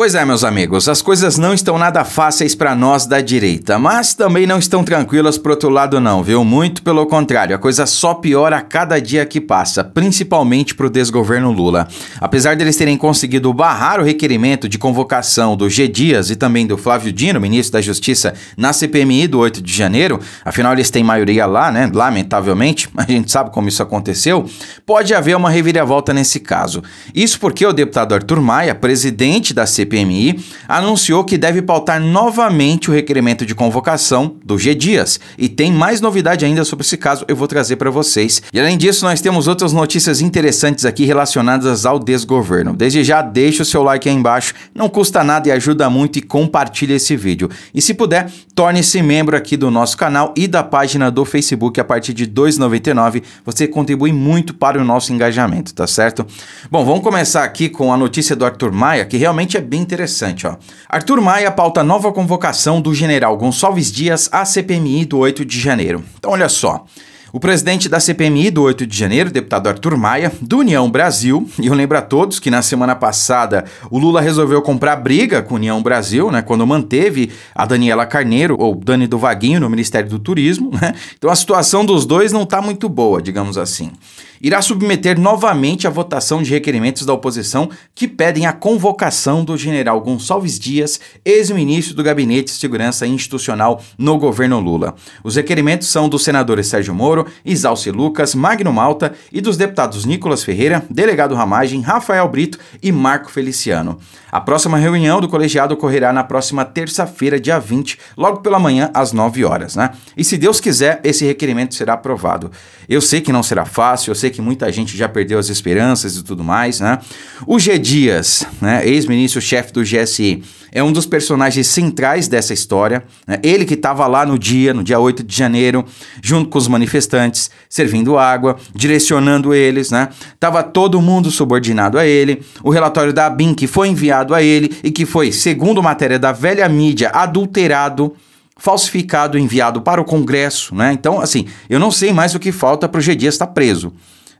Pois é, meus amigos, as coisas não estão nada fáceis para nós da direita, mas também não estão tranquilas o outro lado não, viu? Muito pelo contrário, a coisa só piora a cada dia que passa, principalmente para o desgoverno Lula. Apesar deles terem conseguido barrar o requerimento de convocação do G Dias e também do Flávio Dino, ministro da Justiça, na CPMI do 8 de janeiro, afinal eles têm maioria lá, né? Lamentavelmente, a gente sabe como isso aconteceu. Pode haver uma reviravolta nesse caso. Isso porque o deputado Arthur Maia, presidente da CPMI CPMI, anunciou que deve pautar novamente o requerimento de convocação do G. Dias. E tem mais novidade ainda sobre esse caso, eu vou trazer para vocês. E além disso, nós temos outras notícias interessantes aqui relacionadas ao desgoverno. Desde já, deixa o seu like aí embaixo, não custa nada e ajuda muito e compartilha esse vídeo. E se puder, torne-se membro aqui do nosso canal e da página do Facebook a partir de R$ 2,99. Você contribui muito para o nosso engajamento, tá certo? Bom, vamos começar aqui com a notícia do Arthur Maia, que realmente é bem interessante, ó. Arthur Maia pauta nova convocação do general Gonçalves Dias à CPMI do 8 de janeiro. Então, olha só. O presidente da CPMI do 8 de janeiro, deputado Arthur Maia, do União Brasil, e eu lembro a todos que na semana passada o Lula resolveu comprar briga com União Brasil, né, quando manteve a Daniela Carneiro, ou Dani do Vaguinho, no Ministério do Turismo, né? Então a situação dos dois não está muito boa, digamos assim. Irá submeter novamente à votação de requerimentos da oposição que pedem a convocação do general Gonçalves Dias, ex-ministro do Gabinete de Segurança Institucional no governo Lula. Os requerimentos são dos senadores Sérgio Moro, Moro, Lucas, Magno Malta e dos deputados Nicolas Ferreira, Delegado Ramagem, Rafael Brito e Marco Feliciano. A próxima reunião do colegiado ocorrerá na próxima terça-feira, dia 20, logo pela manhã, às 9 horas, né? E se Deus quiser, esse requerimento será aprovado. Eu sei que não será fácil, eu sei que muita gente já perdeu as esperanças e tudo mais, né? O G. Dias, né, ex-ministro-chefe do GSI, é um dos personagens centrais dessa história. Né? Ele que estava lá no dia, no dia 8 de janeiro, junto com os manifestantes manifestantes, servindo água, direcionando eles, né? Tava todo mundo subordinado a ele. O relatório da ABIN que foi enviado a ele e que foi, segundo matéria da velha mídia, adulterado falsificado enviado para o Congresso, né? Então, assim, eu não sei mais o que falta para o G estar tá preso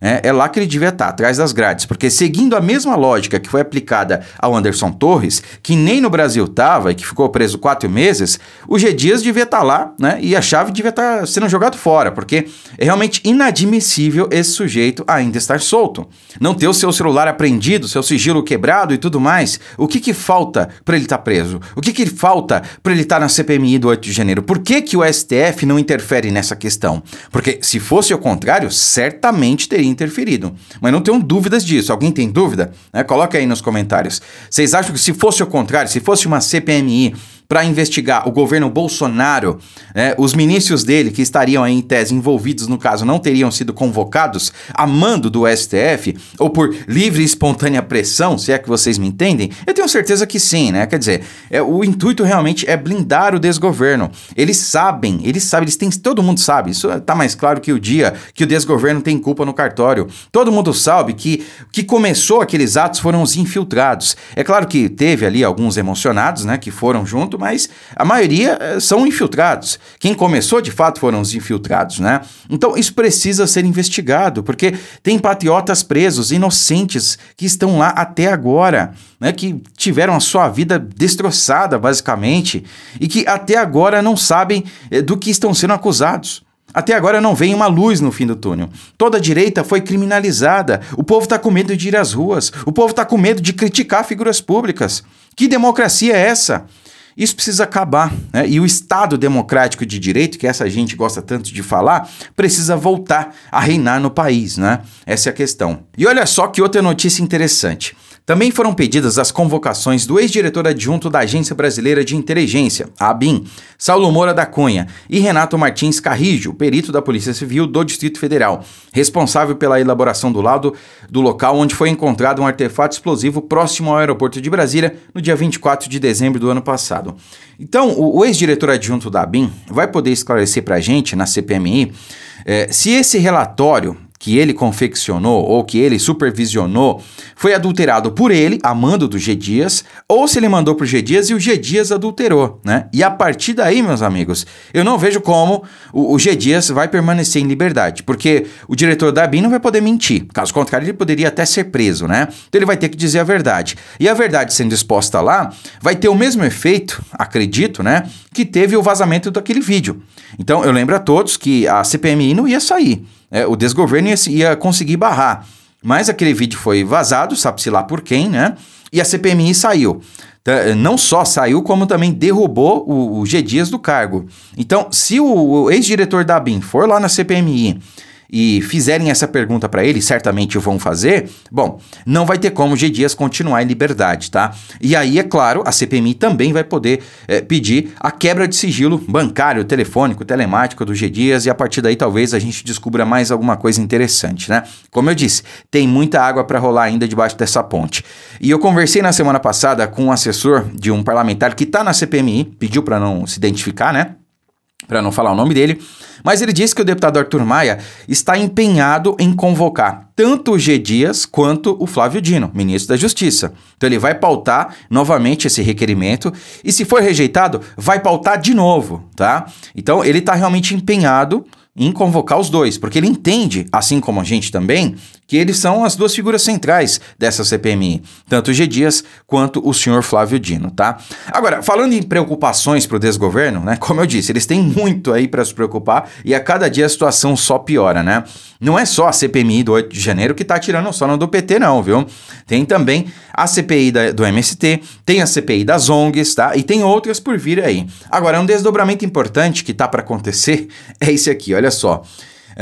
é, é lá que ele devia estar, tá, atrás das grades. Porque seguindo a mesma lógica que foi aplicada ao Anderson Torres, que nem no Brasil estava e que ficou preso quatro meses, o G. Dias devia estar tá lá, né? E a chave devia estar tá sendo jogado fora, porque é realmente inadmissível esse sujeito ainda estar solto. Não ter o seu celular apreendido, seu sigilo quebrado e tudo mais. O que, que falta para ele estar tá preso? O que, que falta para ele estar tá na CPMI do 8 de janeiro? Por que, que o STF não interfere nessa questão? Porque se fosse o contrário, certamente teria interferido. Mas não tenho dúvidas disso. Alguém tem dúvida? Né? Coloca aí nos comentários. Vocês acham que se fosse o contrário, se fosse uma CPMI para investigar o governo Bolsonaro, né, os ministros dele, que estariam em tese envolvidos no caso, não teriam sido convocados a mando do STF, ou por livre e espontânea pressão, se é que vocês me entendem? Eu tenho certeza que sim, né? Quer dizer, é, o intuito realmente é blindar o desgoverno. Eles sabem, eles sabem, eles têm, todo mundo sabe, isso tá mais claro que o dia que o desgoverno tem culpa no cartório. Todo mundo sabe que que começou aqueles atos foram os infiltrados. É claro que teve ali alguns emocionados, né, que foram junto, mas a maioria eh, são infiltrados. Quem começou de fato foram os infiltrados, né? Então isso precisa ser investigado, porque tem patriotas presos, inocentes, que estão lá até agora, né? Que tiveram a sua vida destroçada, basicamente, e que até agora não sabem eh, do que estão sendo acusados. Até agora não vem uma luz no fim do túnel. Toda a direita foi criminalizada. O povo está com medo de ir às ruas. O povo está com medo de criticar figuras públicas. Que democracia é essa? Isso precisa acabar. Né? E o Estado democrático de direito, que essa gente gosta tanto de falar, precisa voltar a reinar no país. Né? Essa é a questão. E olha só que outra notícia interessante. Também foram pedidas as convocações do ex-diretor adjunto da Agência Brasileira de Inteligência, a ABIN, Saulo Moura da Cunha, e Renato Martins Carrijo, perito da Polícia Civil do Distrito Federal, responsável pela elaboração do laudo do local onde foi encontrado um artefato explosivo próximo ao aeroporto de Brasília no dia 24 de dezembro do ano passado. Então, o ex-diretor adjunto da ABIN vai poder esclarecer para a gente, na CPMI, eh, se esse relatório que ele confeccionou ou que ele supervisionou foi adulterado por ele, amando do G. Dias, ou se ele mandou para o G. Dias e o G. Dias adulterou, né? E a partir daí, meus amigos, eu não vejo como o, o G. Dias vai permanecer em liberdade, porque o diretor da BIM não vai poder mentir, caso contrário ele poderia até ser preso, né? Então ele vai ter que dizer a verdade. E a verdade sendo exposta lá vai ter o mesmo efeito, acredito, né? Que teve o vazamento daquele vídeo. Então eu lembro a todos que a CPMI não ia sair é, o desgoverno ia, ia conseguir barrar. Mas aquele vídeo foi vazado, sabe-se lá por quem, né? E a CPMI saiu. Tá, não só saiu, como também derrubou o, o G Dias do cargo. Então, se o, o ex-diretor da BIM for lá na CPMI e fizerem essa pergunta para ele, certamente vão fazer, bom, não vai ter como o G. Dias continuar em liberdade, tá? E aí, é claro, a CPMI também vai poder é, pedir a quebra de sigilo bancário, telefônico, telemático do G. Dias e a partir daí talvez a gente descubra mais alguma coisa interessante, né? Como eu disse, tem muita água para rolar ainda debaixo dessa ponte. E eu conversei na semana passada com um assessor de um parlamentar que está na CPMI, pediu para não se identificar, né? para não falar o nome dele, mas ele disse que o deputado Arthur Maia está empenhado em convocar tanto o G. Dias quanto o Flávio Dino, ministro da Justiça. Então ele vai pautar novamente esse requerimento e se for rejeitado, vai pautar de novo, tá? Então ele está realmente empenhado em convocar os dois, porque ele entende, assim como a gente também, que eles são as duas figuras centrais dessa CPMI, tanto o G. Dias quanto o senhor Flávio Dino, tá? Agora, falando em preocupações para o desgoverno, né? Como eu disse, eles têm muito aí para se preocupar e a cada dia a situação só piora, né? Não é só a CPMI do 8 de janeiro que tá tirando o sono do PT, não, viu? Tem também a CPI da, do MST, tem a CPI das ONGs, tá? E tem outras por vir aí. Agora, um desdobramento importante que tá para acontecer é esse aqui, olha só.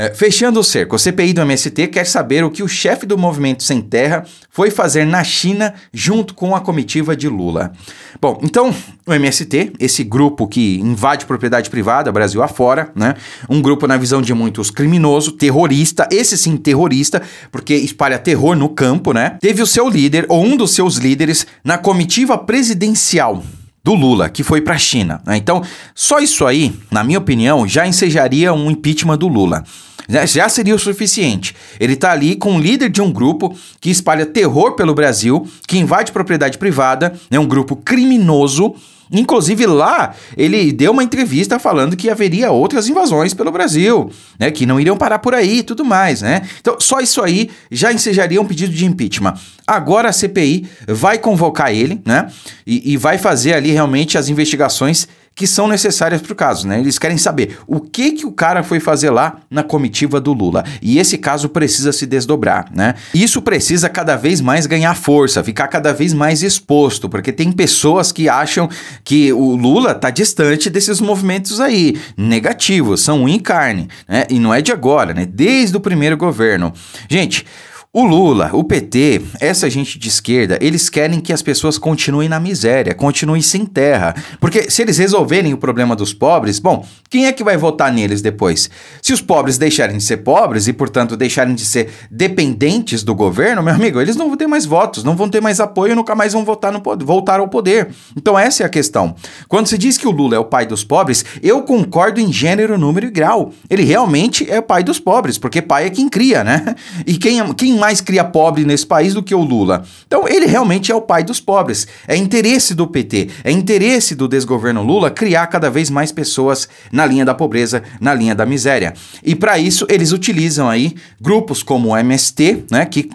É, fechando o cerco, o CPI do MST quer saber o que o chefe do movimento Sem Terra foi fazer na China junto com a comitiva de Lula. Bom, então o MST, esse grupo que invade propriedade privada, Brasil afora, né? Um grupo, na visão de muitos, criminoso, terrorista, esse sim terrorista, porque espalha terror no campo, né? Teve o seu líder, ou um dos seus líderes, na comitiva presidencial do Lula, que foi para a China. Né? Então, só isso aí, na minha opinião, já ensejaria um impeachment do Lula né, já seria o suficiente. Ele está ali com o líder de um grupo que espalha terror pelo Brasil, que invade propriedade privada, é né, um grupo criminoso. Inclusive lá, ele deu uma entrevista falando que haveria outras invasões pelo Brasil, né, que não iriam parar por aí e tudo mais, né? Então, só isso aí já ensejaria um pedido de impeachment. Agora a CPI vai convocar ele, né? E, e vai fazer ali realmente as investigações que são necessárias para o caso, né? Eles querem saber o que que o cara foi fazer lá na comitiva do Lula. E esse caso precisa se desdobrar, né? Isso precisa cada vez mais ganhar força, ficar cada vez mais exposto, porque tem pessoas que acham que o Lula tá distante desses movimentos aí, negativos, são um encarne, né? E não é de agora, né? Desde o primeiro governo. Gente, o Lula, o PT, essa gente de esquerda, eles querem que as pessoas continuem na miséria, continuem sem terra. Porque se eles resolverem o problema dos pobres, bom, quem é que vai votar neles depois? Se os pobres deixarem de ser pobres e, portanto, deixarem de ser dependentes do governo, meu amigo, eles não vão ter mais votos, não vão ter mais apoio, e nunca mais vão votar no, voltar ao poder. Então, essa é a questão. Quando se diz que o Lula é o pai dos pobres, eu concordo em gênero, número e grau. Ele realmente é o pai dos pobres, porque pai é quem cria, né? E quem, quem mais cria pobre nesse país do que o Lula. Então ele realmente é o pai dos pobres. É interesse do PT, é interesse do desgoverno Lula criar cada vez mais pessoas na linha da pobreza, na linha da miséria. E para isso eles utilizam aí grupos como o MST, né, que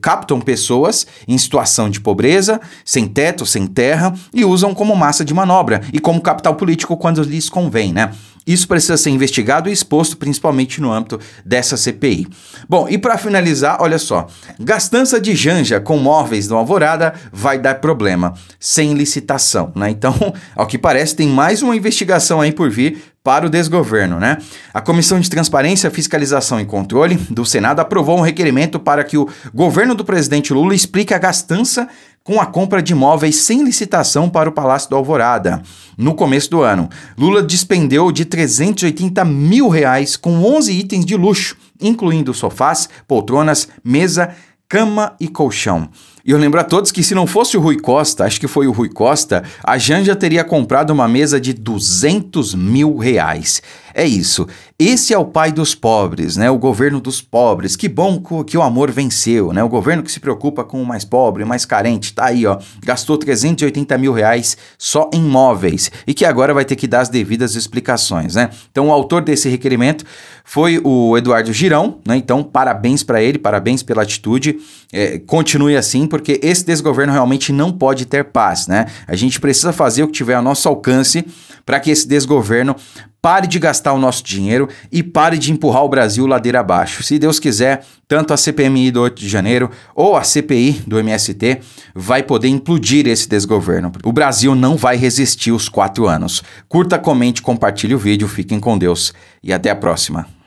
captam pessoas em situação de pobreza, sem teto, sem terra e usam como massa de manobra e como capital político quando lhes convém, né? Isso precisa ser investigado e exposto, principalmente no âmbito dessa CPI. Bom, e para finalizar, olha só: gastança de Janja com móveis no Alvorada vai dar problema, sem licitação. Né? Então, ao que parece, tem mais uma investigação aí por vir para o desgoverno, né? A Comissão de Transparência, Fiscalização e Controle do Senado aprovou um requerimento para que o governo do presidente Lula explique a gastança com a compra de imóveis sem licitação para o Palácio do Alvorada. No começo do ano, Lula despendeu de 380 mil reais com 11 itens de luxo, incluindo sofás, poltronas, mesa, cama e colchão. E eu lembro a todos que se não fosse o Rui Costa, acho que foi o Rui Costa, a Janja teria comprado uma mesa de 200 mil reais. É isso. Esse é o pai dos pobres, né? O governo dos pobres. Que bom que o amor venceu, né? O governo que se preocupa com o mais pobre, o mais carente. Tá aí, ó. Gastou 380 mil reais só em móveis e que agora vai ter que dar as devidas explicações, né? Então, o autor desse requerimento foi o Eduardo Girão, né? Então, parabéns para ele, parabéns pela atitude. É, continue assim porque esse desgoverno realmente não pode ter paz, né? A gente precisa fazer o que tiver ao nosso alcance para que esse desgoverno pare de gastar o nosso dinheiro e pare de empurrar o Brasil ladeira abaixo. Se Deus quiser, tanto a CPMI do 8 de janeiro ou a CPI do MST vai poder implodir esse desgoverno. O Brasil não vai resistir os quatro anos. Curta, comente, compartilhe o vídeo, fiquem com Deus e até a próxima.